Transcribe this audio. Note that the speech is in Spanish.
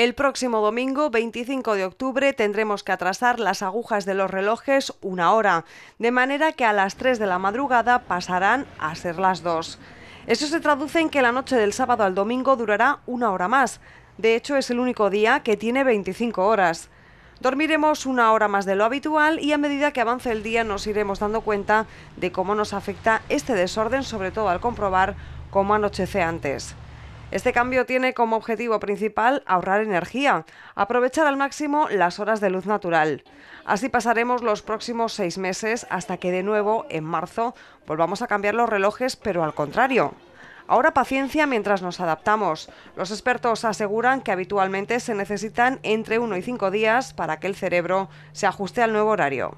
El próximo domingo, 25 de octubre, tendremos que atrasar las agujas de los relojes una hora, de manera que a las 3 de la madrugada pasarán a ser las 2. Eso se traduce en que la noche del sábado al domingo durará una hora más. De hecho, es el único día que tiene 25 horas. Dormiremos una hora más de lo habitual y a medida que avance el día nos iremos dando cuenta de cómo nos afecta este desorden, sobre todo al comprobar cómo anochece antes. Este cambio tiene como objetivo principal ahorrar energía, aprovechar al máximo las horas de luz natural. Así pasaremos los próximos seis meses hasta que de nuevo, en marzo, volvamos a cambiar los relojes, pero al contrario. Ahora paciencia mientras nos adaptamos. Los expertos aseguran que habitualmente se necesitan entre 1 y 5 días para que el cerebro se ajuste al nuevo horario.